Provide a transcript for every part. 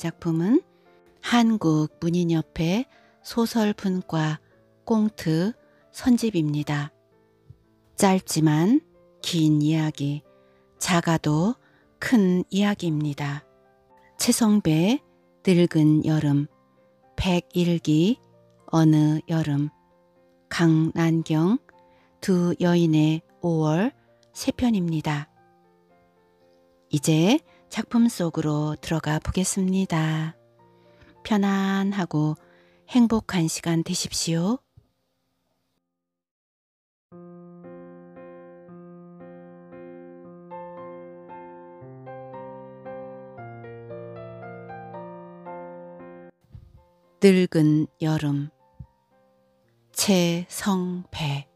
작품은 한국 문인협회 소설분과 꽁트 선집입니다. 짧지만 긴 이야기, 작아도 큰 이야기입니다. 최성배 늙은 여름, 101기 어느 여름, 강난경 두 여인의 5월 세 편입니다. 이제 작품 속으로 들어가 보겠습니다. 편안하고 행복한 시간 되십시오. 늙은 여름 최성배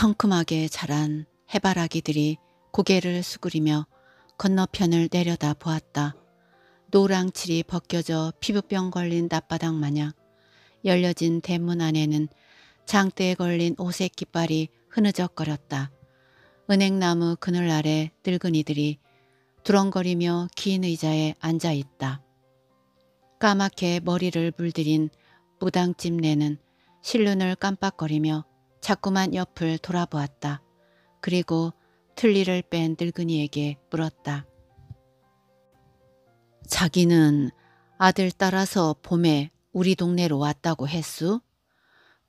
성큼하게 자란 해바라기들이 고개를 수그리며 건너편을 내려다 보았다. 노랑칠이 벗겨져 피부병 걸린 낮바닥 마냥 열려진 대문 안에는 장대에 걸린 오색 깃발이 흐느적거렸다. 은행나무 그늘 아래 늙은이들이 두렁거리며 긴 의자에 앉아있다. 까맣게 머리를 물들인 무당집내는 실눈을 깜빡거리며 자꾸만 옆을 돌아보았다. 그리고 틀니를 뺀 늙은이에게 물었다. 자기는 아들 따라서 봄에 우리 동네로 왔다고 했수?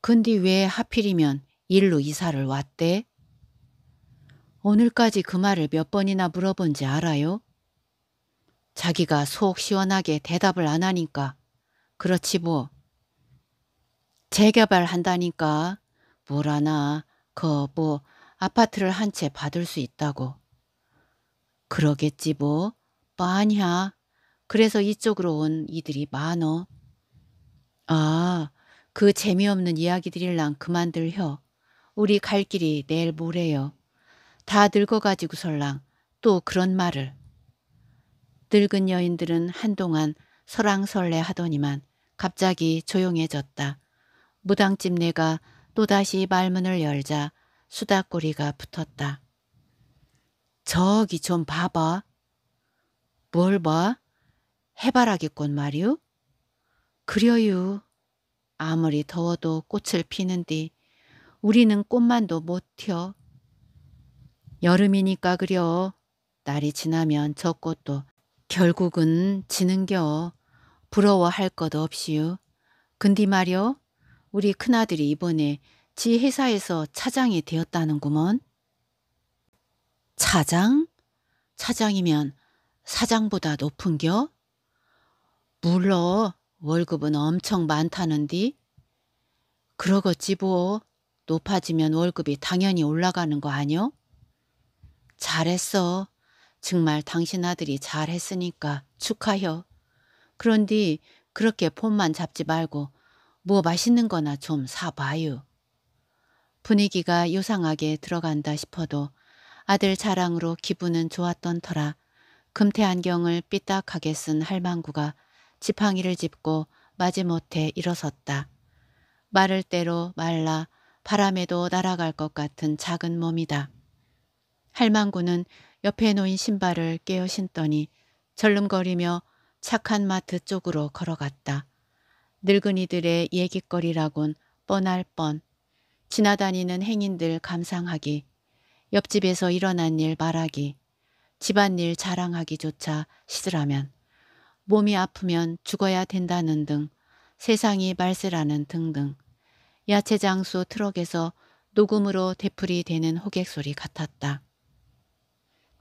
근데 왜 하필이면 일로 이사를 왔대? 오늘까지 그 말을 몇 번이나 물어본지 알아요? 자기가 속 시원하게 대답을 안 하니까 그렇지 뭐. 재개발한다니까 뭘하나 그 뭐 아파트를 한 채 받을 수 있다고. 그러겠지 뭐. 많냐. 그래서 이쪽으로 온 이들이 많어. 아, 그 재미없는 이야기들일랑 그만들 혀. 우리 갈 길이 내일 모레요. 다 늙어가지고설랑 또 그런 말을. 늙은 여인들은 한동안 설랑설레 하더니만 갑자기 조용해졌다. 무당집 내가 또다시 말문을 열자 수다꼬리가 붙었다. 저기 좀 봐봐. 뭘 봐? 해바라기꽃 말이오? 그려유. 아무리 더워도 꽃을 피는디 우리는 꽃만도 못 튀어. 여름이니까 그려. 날이 지나면 저 꽃도 결국은 지는겨. 부러워할 것없이요 근디 말이오 우리 큰아들이 이번에 지 회사에서 차장이 되었다는구먼. 차장? 차장이면 사장보다 높은겨? 물러 월급은 엄청 많다는디. 그러겠지 뭐. 높아지면 월급이 당연히 올라가는 거 아뇨? 잘했어. 정말 당신 아들이 잘했으니까 축하혀. 그런디 그렇게 폼만 잡지 말고 뭐 맛있는 거나 좀 사봐요. 분위기가 요상하게 들어간다 싶어도 아들 자랑으로 기분은 좋았던 터라 금태 안경을 삐딱하게 쓴 할망구가 지팡이를 짚고 마지못해 일어섰다. 마를 대로 말라 바람에도 날아갈 것 같은 작은 몸이다. 할망구는 옆에 놓인 신발을 깨어 신더니 절름거리며 착한 마트 쪽으로 걸어갔다. 늙은이들의 얘기거리라곤 뻔할 뻔. 지나다니는 행인들 감상하기. 옆집에서 일어난 일 말하기. 집안일 자랑하기조차 시들하면. 몸이 아프면 죽어야 된다는 등. 세상이 말세라는 등등. 야채 장수 트럭에서 녹음으로 되풀이 되는 호객 소리 같았다.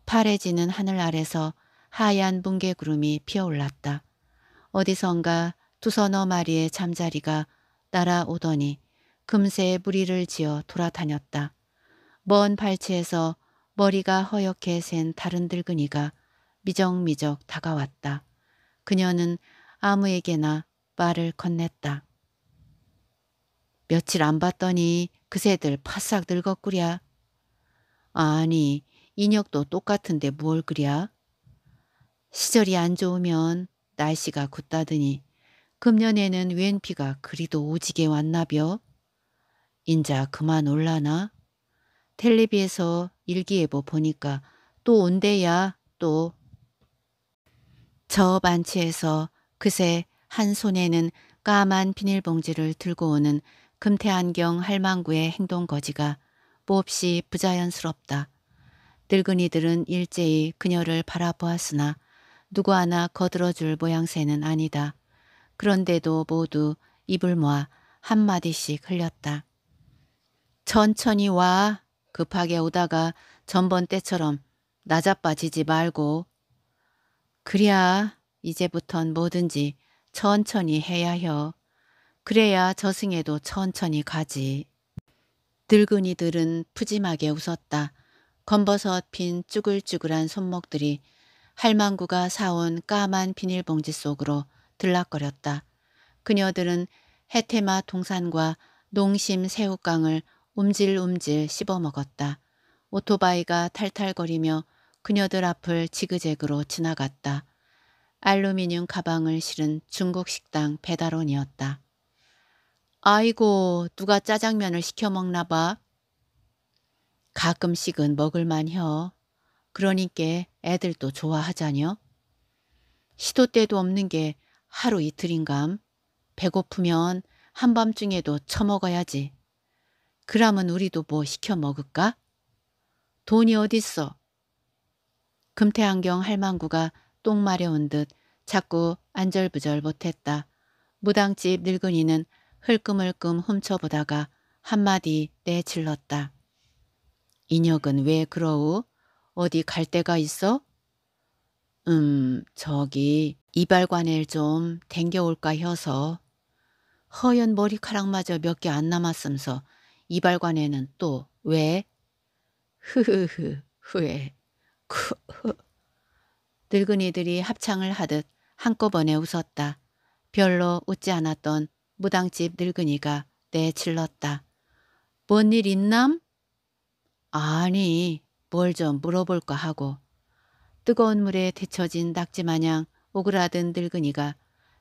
파래지는 하늘 아래서 하얀 뭉게구름이 피어올랐다. 어디선가 두서너 마리의 잠자리가 따라오더니 금세 무리를 지어 돌아다녔다. 먼 발치에서 머리가 허옇게 센 다른 들근이가 미적미적 다가왔다. 그녀는 아무에게나 말을 건넸다. 며칠 안 봤더니 그새들 파싹 늙었구랴. 아니, 인혁도 똑같은데 뭘 그랴? 시절이 안 좋으면 날씨가 굳다더니 금년에는 웬 비가 그리도 오지게 왔나벼. 인자 그만 올라나. 텔레비에서 일기예보 보니까 또 온대야 또. 저 반치에서 그새 한 손에는 까만 비닐봉지를 들고 오는 금태안경 할망구의 행동거지가 몹시 부자연스럽다. 늙은이들은 일제히 그녀를 바라보았으나 누구 하나 거들어줄 모양새는 아니다. 그런데도 모두 입을 모아 한마디씩 흘렸다. 천천히 와. 급하게 오다가 전번 때처럼 나자빠지지 말고. 그랴 이제부턴 뭐든지 천천히 해야 혀. 그래야 저승에도 천천히 가지. 늙은이들은 푸짐하게 웃었다. 검버섯 핀 쭈글쭈글한 손목들이 할망구가 사온 까만 비닐봉지 속으로 들락거렸다. 그녀들은 해테마 동산과 농심 새우깡을 움질움질 씹어먹었다. 오토바이가 탈탈거리며 그녀들 앞을 지그재그로 지나갔다. 알루미늄 가방을 실은 중국 식당 배달원이었다. 아이고 누가 짜장면을 시켜 먹나 봐. 가끔씩은 먹을만 혀. 그러니께 애들도 좋아하자녀. 시도 때도 없는 게 하루 이틀인감. 배고프면 한밤중에도 처먹어야지. 그러면 우리도 뭐 시켜 먹을까? 돈이 어딨어? 금태안경 할망구가 똥 마려운 듯 자꾸 안절부절 못했다. 무당집 늙은이는 흘끔흘끔 훔쳐보다가 한마디 내질렀다. 인혁은 왜 그러우? 어디 갈 데가 있어? 음, 저기 이발관을 좀 댕겨올까 해서 허연 머리카락마저 몇 개 안 남았음서 이발관에는 또 왜? 흐흐흐 후에 쿠흐 늙은이들이 합창을 하듯 한꺼번에 웃었다. 별로 웃지 않았던 무당집 늙은이가 내질렀다. 뭔 일 있남? 아니 뭘 좀 물어볼까 하고 뜨거운 물에 데쳐진 낙지 마냥 오그라든 늙은이가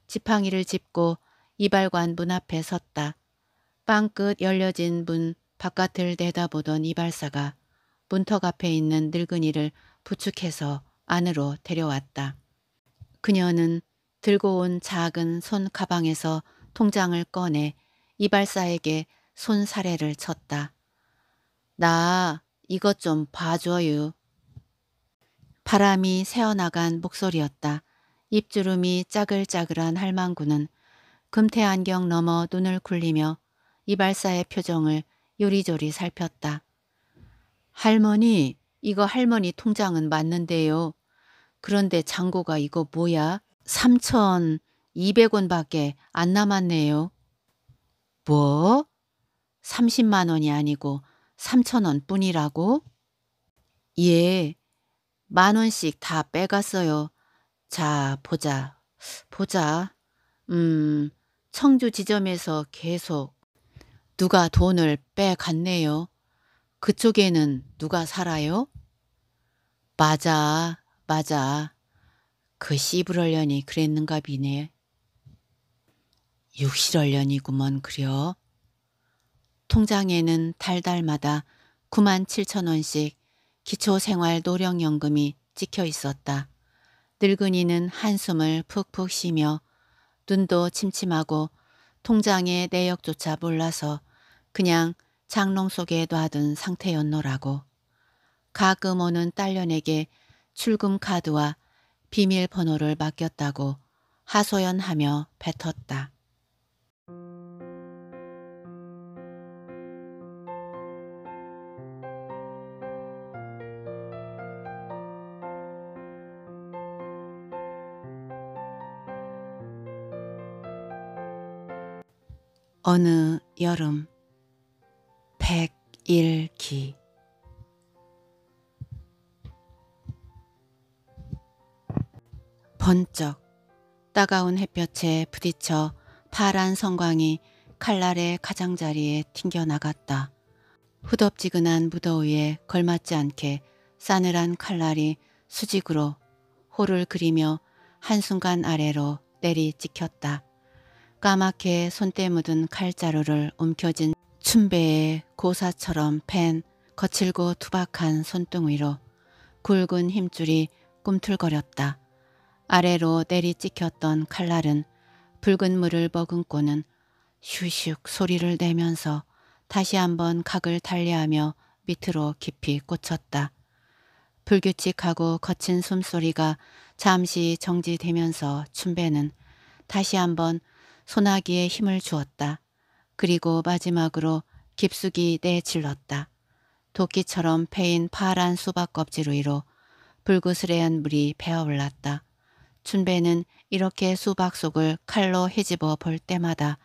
지팡이를 짚고 이발관 문 앞에 섰다. 빵끝 열려진 문 바깥을 내다보던 이발사가 문턱 앞에 있는 늙은이를 부축해서 안으로 데려왔다. 그녀는 들고 온 작은 손 가방에서 통장을 꺼내 이발사에게 손사래를 쳤다. 나 이것 좀 봐줘요. 바람이 새어나간 목소리였다. 입주름이 짜글짜글한 할망구는 금태 안경 넘어 눈을 굴리며 이발사의 표정을 요리조리 살폈다. 할머니, 이거 할머니 통장은 맞는데요. 그런데 장고가 이거 뭐야? 3,200원밖에 안 남았네요. 뭐? 30만 원이 아니고 3천 원뿐이라고? 예, 만 원씩 다 빼갔어요. 자, 보자. 보자. 음, 청주 지점에서 계속 누가 돈을 빼갔네요. 그쪽에는 누가 살아요? 맞아, 맞아. 그씨부럴련이 그랬는가 비네. 육실월련이구먼 그려. 통장에는 달달마다 9만 7천 원씩 기초생활 노령연금이 찍혀 있었다. 늙은이는 한숨을 푹푹 쉬며 눈도 침침하고 통장의 내역조차 몰라서 그냥 장롱 속에 놔둔 상태였노라고. 가끔 오는 딸년에게 출금 카드와 비밀번호를 맡겼다고 하소연하며 뱉었다. 어느 여름 백일기 번쩍 따가운 햇볕에 부딪혀 파란 성광이 칼날의 가장자리에 튕겨나갔다. 후덥지근한 무더위에 걸맞지 않게 싸늘한 칼날이 수직으로 호를 그리며 한순간 아래로 내리 찍혔다. 까맣게 손때 묻은 칼자루를 움켜쥔 춘배의 고사처럼 팬 거칠고 투박한 손등위로 굵은 힘줄이 꿈틀거렸다. 아래로 내리 찍혔던 칼날은 붉은 물을 머금고는 슈슉 소리를 내면서 다시 한번 각을 달리하며 밑으로 깊이 꽂혔다. 불규칙하고 거친 숨소리가 잠시 정지되면서 춘배는 다시 한번 소나기에 힘을 주었다. 그리고 마지막으로 깊숙이 내질렀다. 도끼처럼 패인 파란 수박 껍질 위로 불그스레한 물이 배어올랐다. 춘배는 이렇게 수박 속을 칼로 헤집어 볼 때마다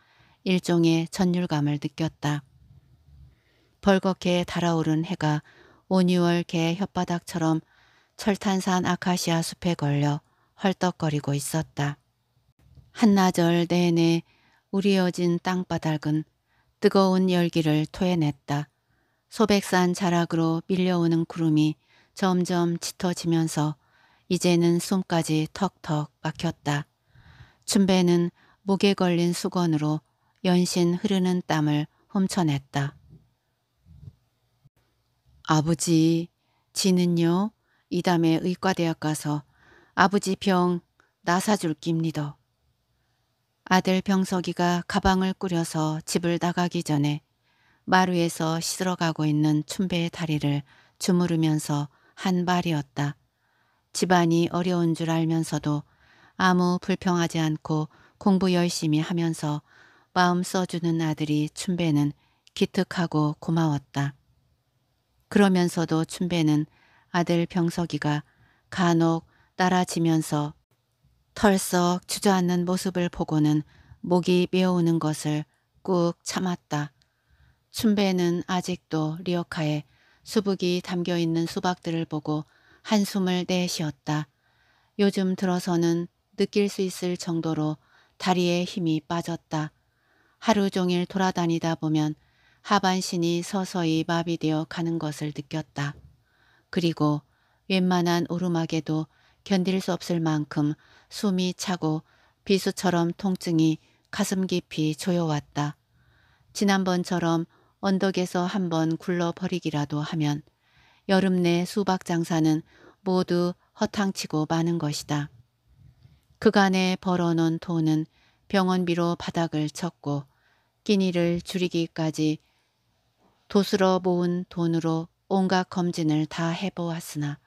일종의 전율감을 느꼈다. 벌겋게 달아오른 해가 오뉴월개 혓바닥처럼 철탄산 아카시아 숲에 걸려 헐떡거리고 있었다. 한나절 내내 우리 여진 땅바닥은 뜨거운 열기를 토해냈다. 소백산 자락으로 밀려오는 구름이 점점 짙어지면서 이제는 숨까지 턱턱 막혔다. 춘배는 목에 걸린 수건으로 연신 흐르는 땀을 훔쳐냈다. 아버지, 지는요? 이담에 의과대학 가서 아버지 병 나사줄 깁니다. 아들 병석이가 가방을 꾸려서 집을 나가기 전에 마루에서 시들어가고 있는 춘배의 다리를 주무르면서 한 발이었다. 집안이 어려운 줄 알면서도 아무 불평하지 않고 공부 열심히 하면서 마음 써주는 아들이 춘배는 기특하고 고마웠다. 그러면서도 춘배는 아들 병석이가 간혹 따라지면서 털썩 주저앉는 모습을 보고는 목이 메어오는 것을 꾹 참았다. 춘배는 아직도 리어카에 수북이 담겨있는 수박들을 보고 한숨을 내쉬었다. 요즘 들어서는 느낄 수 있을 정도로 다리에 힘이 빠졌다. 하루 종일 돌아다니다 보면 하반신이 서서히 마비되어 가는 것을 느꼈다. 그리고 웬만한 오르막에도 견딜 수 없을 만큼 숨이 차고 비수처럼 통증이 가슴 깊이 조여왔다. 지난번처럼 언덕에서 한번 굴러버리기라도 하면 여름 내 수박 장사는 모두 허탕치고 마는 것이다. 그간에 벌어놓은 돈은 병원비로 바닥을 쳤고 끼니를 줄이기까지 도스러 모은 돈으로 온갖 검진을 다 해보았으나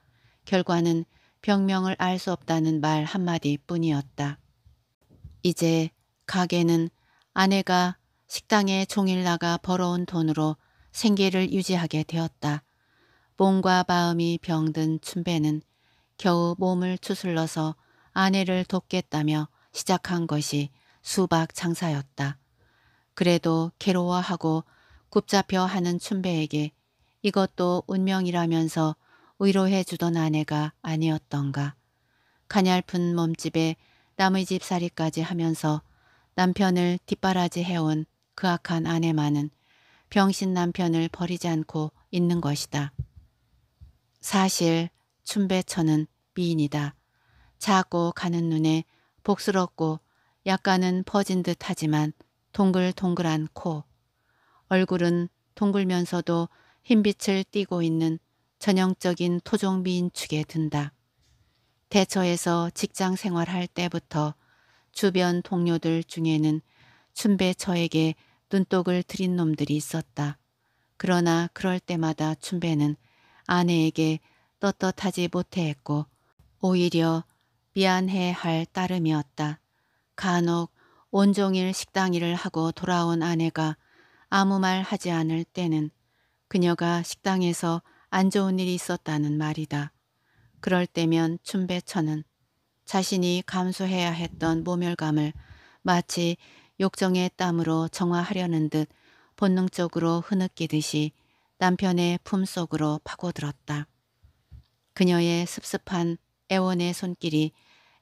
결과는 병명을 알 수 없다는 말 한마디 뿐이었다. 이제 가게는 아내가 식당에 종일 나가 벌어온 돈으로 생계를 유지하게 되었다. 몸과 마음이 병든 춘배는 겨우 몸을 추슬러서 아내를 돕겠다며 시작한 것이 수박 장사였다. 그래도 괴로워하고 굽잡혀 하는 춘배에게 이것도 운명이라면서 위로해 주던 아내가 아니었던가. 가냘픈 몸집에 남의 집살이까지 하면서 남편을 뒷바라지 해온 그 악한 아내만은 병신 남편을 버리지 않고 있는 것이다. 사실 춘배처는 미인이다. 작고 가는 눈에 복스럽고 약간은 퍼진 듯 하지만 동글동글한 코. 얼굴은 동글면서도 흰빛을 띠고 있는 전형적인 토종 미인축에 든다. 대처에서 직장 생활할 때부터 주변 동료들 중에는 춘배 처에게 눈독을 들인 놈들이 있었다. 그러나 그럴 때마다 춘배는 아내에게 떳떳하지 못해했고 오히려 미안해할 따름이었다. 간혹 온종일 식당 일을 하고 돌아온 아내가 아무 말 하지 않을 때는 그녀가 식당에서 안 좋은 일이 있었다는 말이다. 그럴 때면 춘배천은 자신이 감수해야 했던 모멸감을 마치 욕정의 땀으로 정화하려는 듯 본능적으로 흐느끼듯이 남편의 품속으로 파고들었다. 그녀의 습습한 애원의 손길이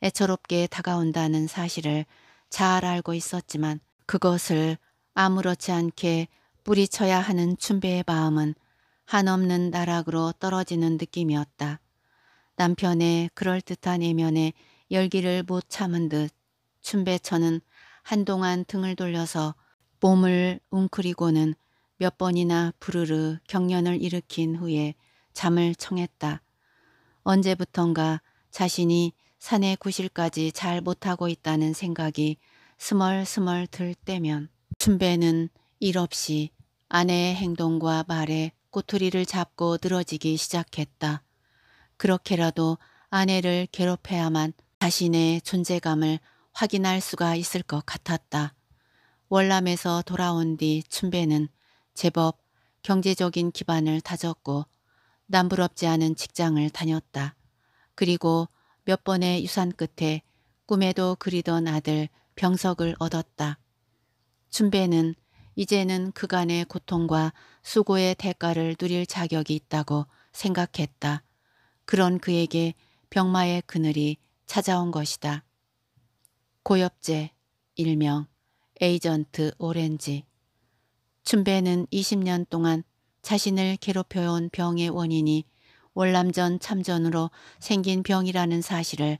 애처롭게 다가온다는 사실을 잘 알고 있었지만 그것을 아무렇지 않게 뿌리쳐야 하는 춘배의 마음은 한없는 나락으로 떨어지는 느낌이었다. 남편의 그럴듯한 예면에 열기를 못 참은 듯춘배처는 한동안 등을 돌려서 몸을 웅크리고는 몇 번이나 부르르 경련을 일으킨 후에 잠을 청했다. 언제부턴가 자신이 산의 구실까지 잘 못하고 있다는 생각이 스멀스멀 들 때면 춘배는 일 없이 아내의 행동과 말에 꼬투리를 잡고 늘어지기 시작했다. 그렇게라도 아내를 괴롭혀야만 자신의 존재감을 확인할 수가 있을 것 같았다. 월남에서 돌아온 뒤 춘배는 제법 경제적인 기반을 다졌고 남부럽지 않은 직장을 다녔다. 그리고 몇 번의 유산 끝에 꿈에도 그리던 아들 병석을 얻었다. 춘배는 이제는 그간의 고통과 수고의 대가를 누릴 자격이 있다고 생각했다. 그런 그에게 병마의 그늘이 찾아온 것이다. 고엽제 일명 에이전트 오렌지 춘배는 20년 동안 자신을 괴롭혀온 병의 원인이 월남전 참전으로 생긴 병이라는 사실을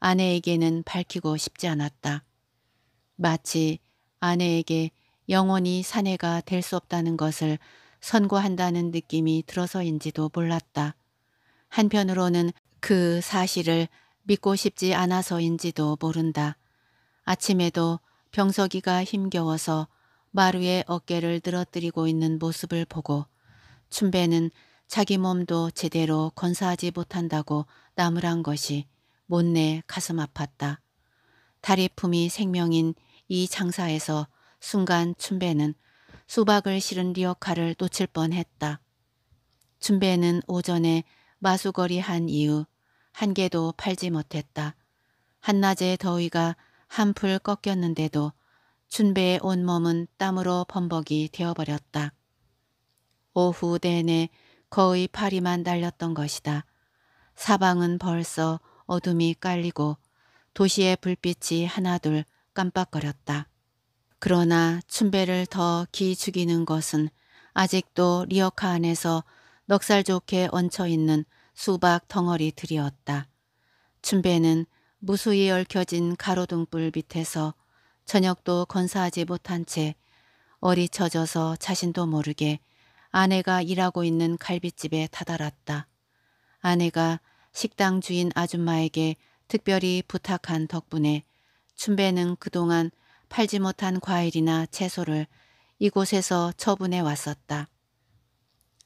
아내에게는 밝히고 싶지 않았다. 마치 아내에게 영원히 사내가 될 수 없다는 것을 선고한다는 느낌이 들어서인지도 몰랐다. 한편으로는 그 사실을 믿고 싶지 않아서인지도 모른다. 아침에도 병석이가 힘겨워서 마루의 어깨를 늘어뜨리고 있는 모습을 보고 춘배는 자기 몸도 제대로 건사하지 못한다고 나무란 것이 못내 가슴 아팠다. 다리품이 생명인 이 장사에서 순간 춘배는 수박을 실은 리어카를 놓칠 뻔했다. 춘배는 오전에 마수거리 한 이후 한 개도 팔지 못했다. 한낮의 더위가 한풀 꺾였는데도 춘배의 온몸은 땀으로 범벅이 되어버렸다. 오후 내내 거의 파리만 달렸던 것이다. 사방은 벌써 어둠이 깔리고 도시의 불빛이 하나둘 깜빡거렸다. 그러나 춘배를 더기 죽이는 것은 아직도 리어카 안에서 넉살 좋게 얹혀있는 수박 덩어리들이었다. 춘배는 무수히 얽혀진 가로등불 밑에서 저녁도 건사하지 못한 채 어리쳐져서 자신도 모르게 아내가 일하고 있는 갈빗집에 다다랐다. 아내가 식당 주인 아줌마에게 특별히 부탁한 덕분에 춘배는 그동안 팔지 못한 과일이나 채소를 이곳에서 처분해 왔었다.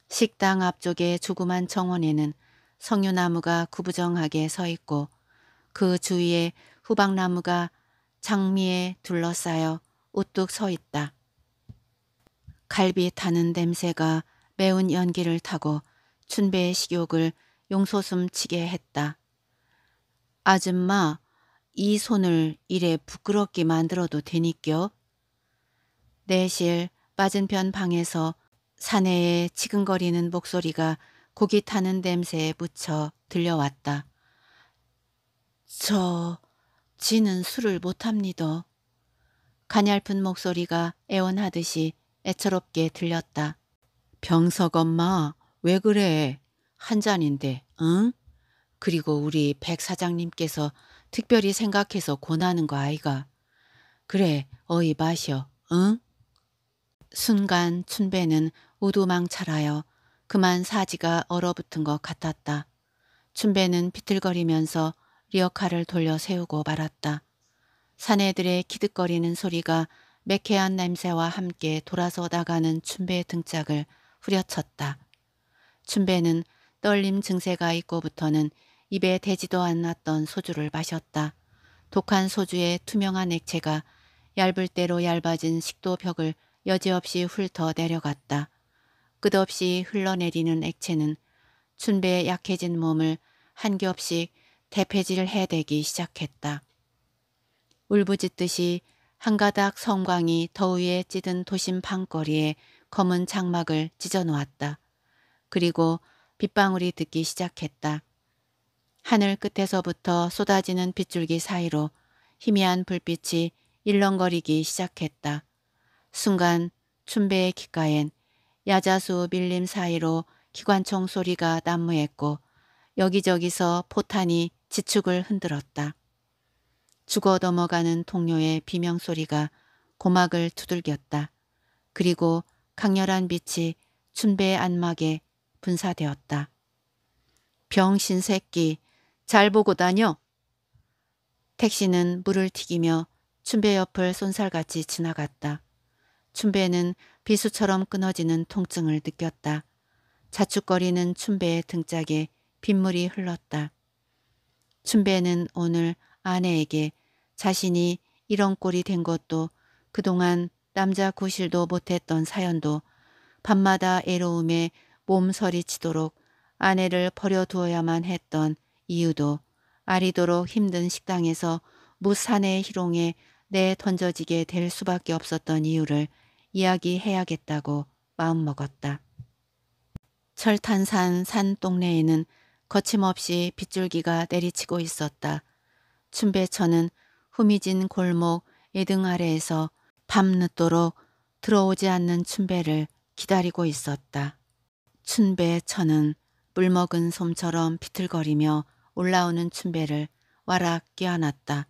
식당 앞쪽의 조그만 정원에는 석류나무가 구부정하게 서 있고 그 주위에 후박나무가 장미에 둘러싸여 우뚝 서 있다. 갈비 타는 냄새가 매운 연기를 타고 춘배의 식욕을 용솟음치게 했다. 아줌마, 이 손을 이래 부끄럽게 만들어도 되니껴. 내실 빠진편 방에서 사내의 치근거리는 목소리가 고기 타는 냄새에 묻혀 들려왔다. 저, 지는 술을 못합니다. 가냘픈 목소리가 애원하듯이 애처롭게 들렸다. 병석 엄마, 왜 그래? 한 잔인데, 응? 그리고 우리 백 사장님께서 특별히 생각해서 권하는 거 아이가. 그래 어이 마셔 응? 순간 춘배는 우두망찰하여 그만 사지가 얼어붙은 것 같았다. 춘배는 비틀거리면서 리어카를 돌려 세우고 말았다. 사내들의 키득거리는 소리가 매캐한 냄새와 함께 돌아서 나가는 춘배의 등짝을 후려쳤다. 춘배는 떨림 증세가 있고부터는 입에 대지도 않았던 소주를 마셨다. 독한 소주의 투명한 액체가 얇을 대로 얇아진 식도 벽을 여지없이 훑어 내려갔다. 끝없이 흘러내리는 액체는 춘배의 약해진 몸을 한 겹씩 대패질 해대기 시작했다. 울부짖듯이 한 가닥 성광이 더위에 찌든 도심 방거리에 검은 장막을 찢어놓았다. 그리고 빗방울이 듣기 시작했다. 하늘 끝에서부터 쏟아지는 빗줄기 사이로 희미한 불빛이 일렁거리기 시작했다. 순간 춘배의 귓가엔 야자수 밀림 사이로 기관총 소리가 난무했고 여기저기서 포탄이 지축을 흔들었다. 죽어 넘어가는 동료의 비명소리가 고막을 두들겼다. 그리고 강렬한 빛이 춘배의 안막에 분사되었다. 병신 새끼 잘 보고 다녀. 택시는 물을 튀기며 춘배 옆을 손살같이 지나갔다. 춘배는 비수처럼 끊어지는 통증을 느꼈다. 자축거리는 춘배의 등짝에 빗물이 흘렀다. 춘배는 오늘 아내에게 자신이 이런 꼴이 된 것도 그동안 남자 구실도 못했던 사연도 밤마다 애로움에 몸서리 치도록 아내를 버려두어야만 했던 이유도 아리도록 힘든 식당에서 무산의 희롱에 내 던져지게 될 수밖에 없었던 이유를 이야기해야겠다고 마음먹었다. 철탄산 산 동네에는 거침없이 빗줄기가 내리치고 있었다. 춘배천은 후미진 골목 예등 아래에서 밤늦도록 들어오지 않는 춘배를 기다리고 있었다. 춘배천은 물먹은 솜처럼 비틀거리며 올라오는 춘배를 와락 껴안았다.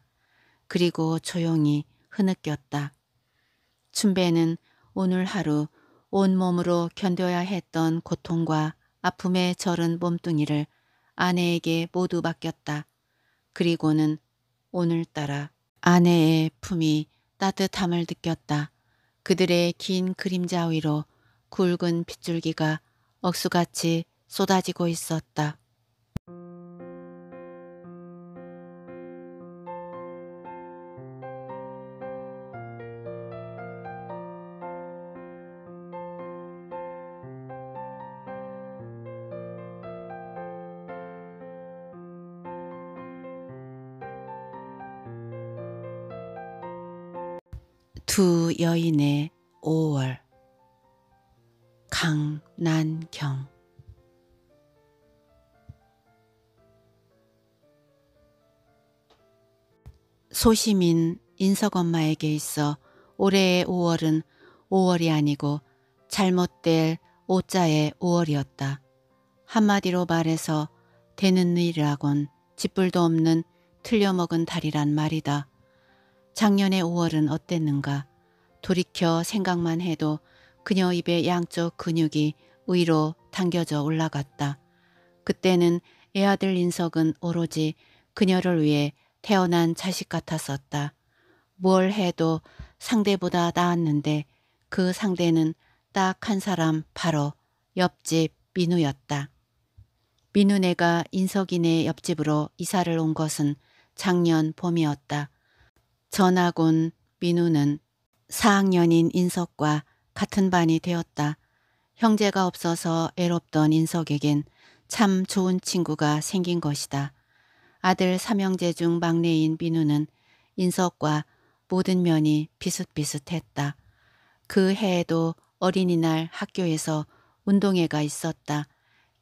그리고 조용히 흐느꼈다. 춘배는 오늘 하루 온몸으로 견뎌야 했던 고통과 아픔에 절은 몸뚱이를 아내에게 모두 맡겼다. 그리고는 오늘따라 아내의 품이 따뜻함을 느꼈다. 그들의 긴 그림자 위로 굵은 핏줄기가 억수같이 쏟아지고 있었다. 두 여인의 5월 강난경 소시민 인석 엄마에게 있어 올해의 5월은 5월이 아니고 잘못될 오자의 5월이었다. 한마디로 말해서 되는 일이라곤 짓불도 없는 틀려먹은 달이란 말이다. 작년의 5월은 어땠는가. 돌이켜 생각만 해도 그녀 입의 양쪽 근육이 위로 당겨져 올라갔다. 그때는 애아들 인석은 오로지 그녀를 위해 태어난 자식 같았었다. 뭘 해도 상대보다 나았는데 그 상대는 딱 한 사람 바로 옆집 민우였다. 민우네가 인석이네 옆집으로 이사를 온 것은 작년 봄이었다. 전학 온 민우는 4학년인 인석과 같은 반이 되었다. 형제가 없어서 애롭던 인석에겐 참 좋은 친구가 생긴 것이다. 아들 삼형제 중 막내인 민우는 인석과 모든 면이 비슷비슷했다. 그 해에도 어린이날 학교에서 운동회가 있었다.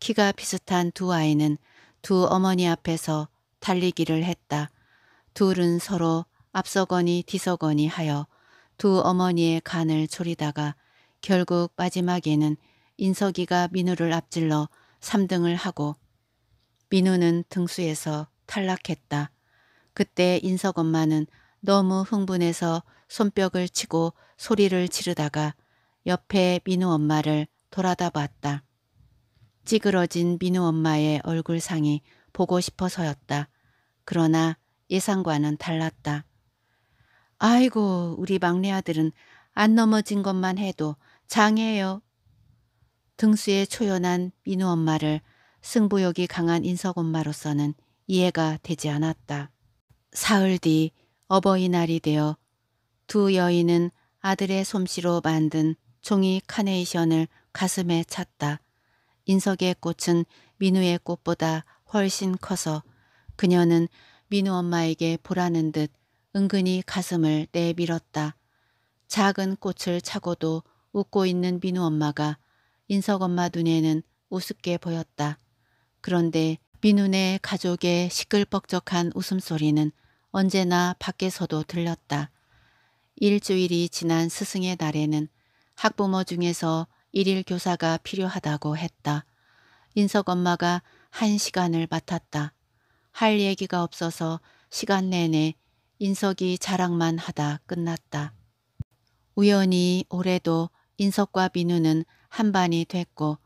키가 비슷한 두 아이는 두 어머니 앞에서 달리기를 했다. 둘은 서로 앞서거니 뒤서거니 하여 두 어머니의 간을 졸이다가 결국 마지막에는 인석이가 민우를 앞질러 3등을 하고 민우는 등수에서 탈락했다. 그때 인석 엄마는 너무 흥분해서 손뼉을 치고 소리를 지르다가 옆에 민우 엄마를 돌아다 봤다. 찌그러진 민우 엄마의 얼굴상이 보고 싶어서였다. 그러나 예상과는 달랐다. 아이고, 우리 막내 아들은 안 넘어진 것만 해도 장애예요. 등수에 초연한 민우 엄마를 승부욕이 강한 인석 엄마로서는 이해가 되지 않았다. 사흘 뒤 어버이날이 되어 두 여인은 아들의 솜씨로 만든 종이 카네이션을 가슴에 찼다. 인석의 꽃은 민우의 꽃보다 훨씬 커서 그녀는 민우 엄마에게 보라는 듯 은근히 가슴을 내밀었다. 작은 꽃을 차고도 웃고 있는 민우 엄마가 인석 엄마 눈에는 우습게 보였다. 그런데 민우네 가족의 시끌벅적한 웃음소리는 언제나 밖에서도 들렸다. 일주일이 지난 스승의 날에는 학부모 중에서 일일 교사가 필요하다고 했다. 인석 엄마가 한 시간을 맡았다. 할 얘기가 없어서 시간 내내 인석이 자랑만 하다 끝났다. 우연히 올해도 인석과 민우는 한반이 됐고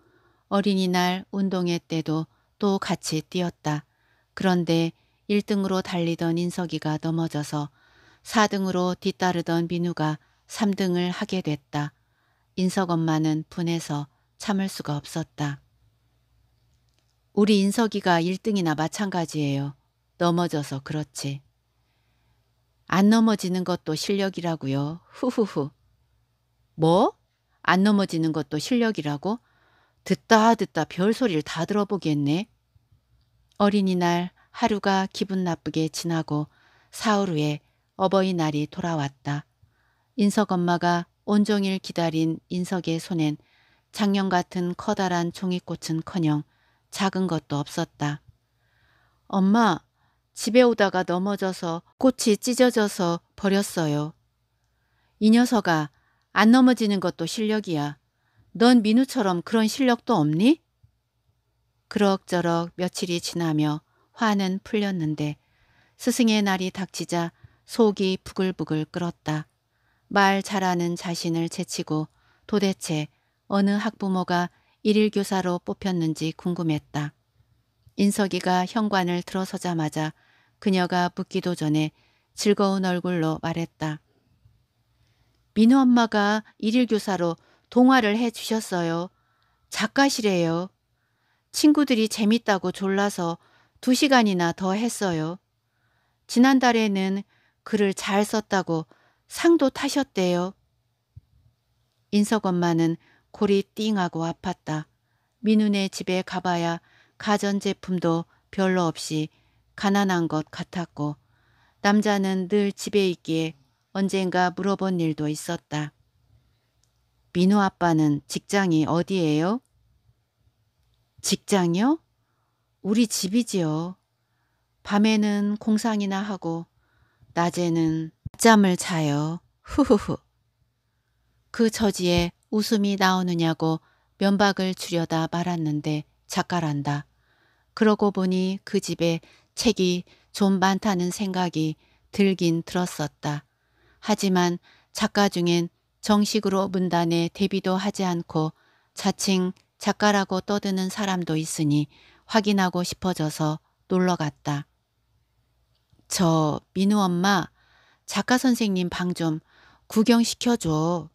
어린이날 운동회 때도 또 같이 뛰었다. 그런데 1등으로 달리던 인석이가 넘어져서 4등으로 뒤따르던 민우가 3등을 하게 됐다. 인석 엄마는 분해서 참을 수가 없었다. 우리 인석이가 1등이나 마찬가지예요. 넘어져서 그렇지. 안 넘어지는 것도 실력이라고요. 후후후. 뭐? 안 넘어지는 것도 실력이라고? 듣다 듣다 별소리를 다 들어보겠네. 어린이날 하루가 기분 나쁘게 지나고 사흘 후에 어버이날이 돌아왔다. 인석 엄마가 온종일 기다린 인석의 손엔 작년 같은 커다란 종이꽃은커녕 작은 것도 없었다. 엄마, 집에 오다가 넘어져서 꽃이 찢어져서 버렸어요. 이 녀석아, 안 넘어지는 것도 실력이야. 넌 민우처럼 그런 실력도 없니? 그럭저럭 며칠이 지나며 화는 풀렸는데 스승의 날이 닥치자 속이 부글부글 끓었다. 말 잘하는 자신을 제치고 도대체 어느 학부모가 일일교사로 뽑혔는지 궁금했다. 인석이가 현관을 들어서자마자 그녀가 붓기도 전에 즐거운 얼굴로 말했다. 민우 엄마가 일일교사로 동화를 해주셨어요. 작가시래요. 친구들이 재밌다고 졸라서 두 시간이나 더 했어요. 지난달에는 글을 잘 썼다고 상도 타셨대요. 인석 엄마는 골이 띵하고 아팠다. 민우네 집에 가봐야 가전제품도 별로 없이 가난한 것 같았고 남자는 늘 집에 있기에 언젠가 물어본 일도 있었다. 민호 아빠는 직장이 어디예요? 직장이요? 우리 집이지요. 밤에는 공상이나 하고 낮에는 낮잠을 자요. 후후후. 그 처지에 웃음이 나오느냐고 면박을 주려다 말았는데 작가란다. 그러고 보니 그 집에 책이 좀 많다는 생각이 들긴 들었었다. 하지만 작가 중엔 정식으로 문단에 데뷔도 하지 않고 자칭 작가라고 떠드는 사람도 있으니 확인하고 싶어져서 놀러 갔다. 저 민우 엄마 작가 선생님 방 좀 구경시켜줘.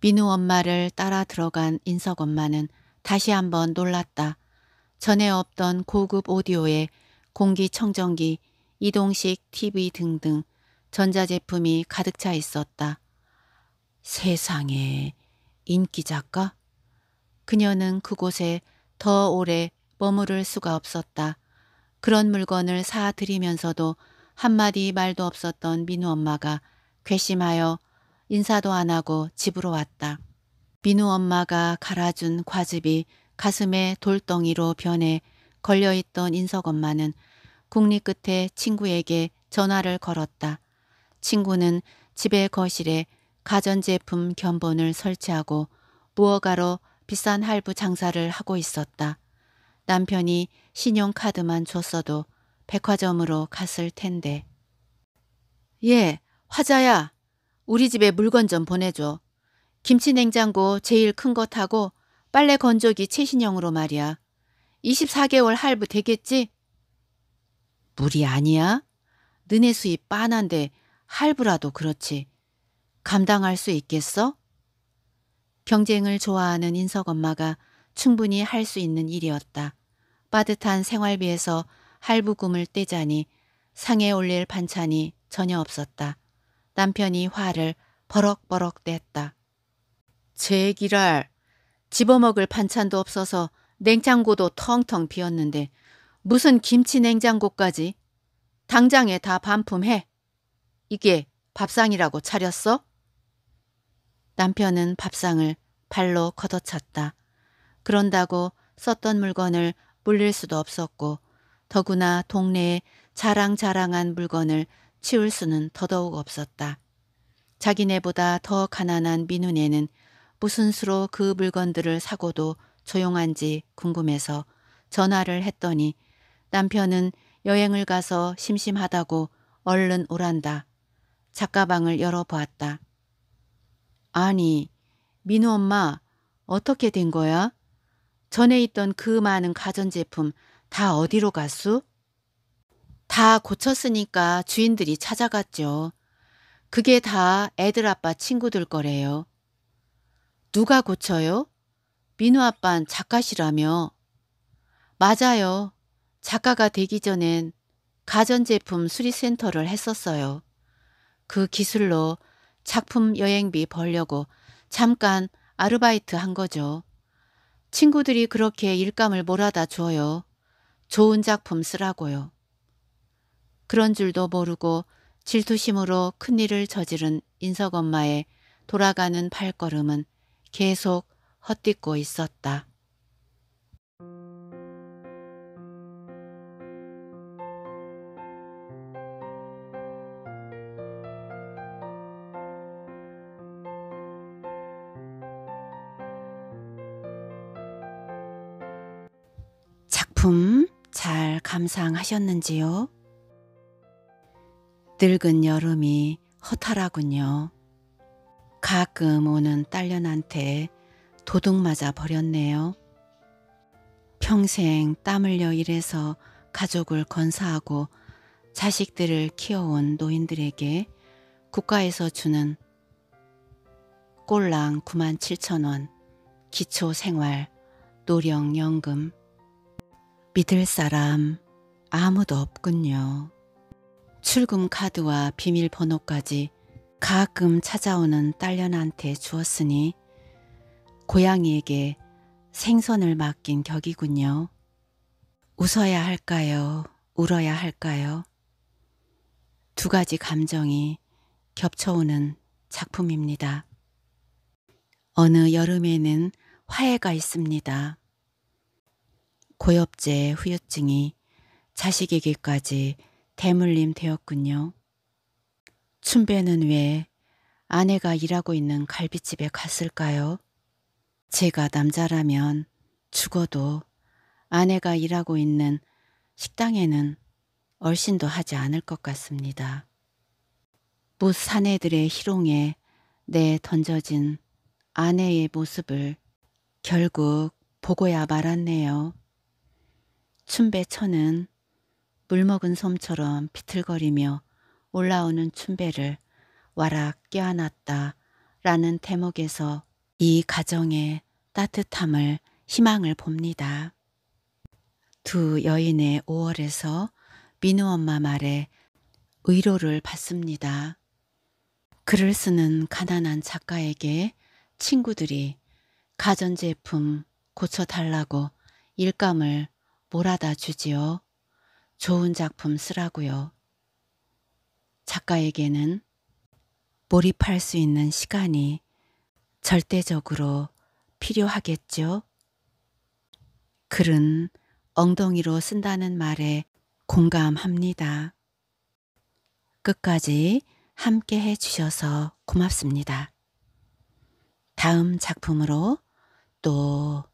민우 엄마를 따라 들어간 인석 엄마는 다시 한번 놀랐다. 전에 없던 고급 오디오에 공기청정기, 이동식 TV 등등 전자제품이 가득 차 있었다. 세상에 인기 작가? 그녀는 그곳에 더 오래 머무를 수가 없었다. 그런 물건을 사들이면서도 한마디 말도 없었던 민우 엄마가 괘씸하여 인사도 안 하고 집으로 왔다. 민우 엄마가 갈아준 과즙이 가슴에 돌덩이로 변해 걸려있던 인석 엄마는 국립 끝에 친구에게 전화를 걸었다. 친구는 집의 거실에 가전제품 견본을 설치하고 무허가로 비싼 할부 장사를 하고 있었다. 남편이 신용카드만 줬어도 백화점으로 갔을 텐데. 예, 화자야. 우리 집에 물건 좀 보내줘. 김치냉장고 제일 큰 거타고 빨래 건조기 최신형으로 말이야. 24개월 할부 뭐 되겠지? 무리 아니야? 너네 수입 빤한데 할부라도 그렇지. 감당할 수 있겠어? 경쟁을 좋아하는 인석 엄마가 충분히 할 수 있는 일이었다. 빠듯한 생활비에서 할부금을 떼자니 상에 올릴 반찬이 전혀 없었다. 남편이 화를 버럭버럭 냈다. 제기랄, 집어먹을 반찬도 없어서 냉장고도 텅텅 비었는데 무슨 김치 냉장고까지? 당장에 다 반품해. 이게 밥상이라고 차렸어? 남편은 밥상을 발로 걷어찼다. 그런다고 썼던 물건을 물릴 수도 없었고 더구나 동네에 자랑자랑한 물건을 치울 수는 더더욱 없었다. 자기네보다 더 가난한 민우네는 무슨 수로 그 물건들을 사고도 조용한지 궁금해서 전화를 했더니 남편은 여행을 가서 심심하다고 얼른 오란다. 작가방을 열어보았다. 아니, 민우 엄마 어떻게 된 거야? 전에 있던 그 많은 가전제품 다 어디로 갔수? 다 고쳤으니까 주인들이 찾아갔죠. 그게 다 애들 아빠 친구들 거래요. 누가 고쳐요? 민우 아빤 작가시라며. 맞아요. 작가가 되기 전엔 가전제품 수리센터를 했었어요. 그 기술로 작품 여행비 벌려고 잠깐 아르바이트 한 거죠. 친구들이 그렇게 일감을 몰아다 줘요. 좋은 작품 쓰라고요. 그런 줄도 모르고 질투심으로 큰일을 저지른 인석 엄마의 돌아가는 발걸음은 계속 헛딛고 있었다. 작품 잘 감상하셨는지요? 늙은 여름이 허탈하군요. 가끔 오는 딸년한테 도둑 맞아 버렸네요. 평생 땀 흘려 일해서 가족을 건사하고 자식들을 키워온 노인들에게 국가에서 주는 꼴랑 9만 7천 원, 기초생활, 노령연금. 믿을 사람 아무도 없군요. 출금 카드와 비밀번호까지 가끔 찾아오는 딸년한테 주었으니 고양이에게 생선을 맡긴 격이군요. 웃어야 할까요? 울어야 할까요? 두 가지 감정이 겹쳐오는 작품입니다. 어느 여름에는 화해가 있습니다. 고엽제 후유증이 자식에게까지 대물림 되었군요. 춘배는 왜 아내가 일하고 있는 갈비집에 갔을까요? 제가 남자라면 죽어도 아내가 일하고 있는 식당에는 얼씬도 하지 않을 것 같습니다. 무 사내들의 희롱에 내 던져진 아내의 모습을 결국 보고야 말았네요. 춘배 천은 물먹은 솜처럼 비틀거리며 올라오는 춘배를 와락 껴안았다 라는 대목에서 이 가정의 따뜻함을 희망을 봅니다. 두 여인의 5월에서 민우 엄마 말에 의로를 받습니다. 글을 쓰는 가난한 작가에게 친구들이 가전제품 고쳐달라고 일감을 몰아다 주지요. 좋은 작품 쓰라고요. 작가에게는 몰입할 수 있는 시간이 절대적으로 필요하겠죠. 글은 엉덩이로 쓴다는 말에 공감합니다. 끝까지 함께 해주셔서 고맙습니다. 다음 작품으로 또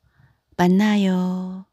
만나요.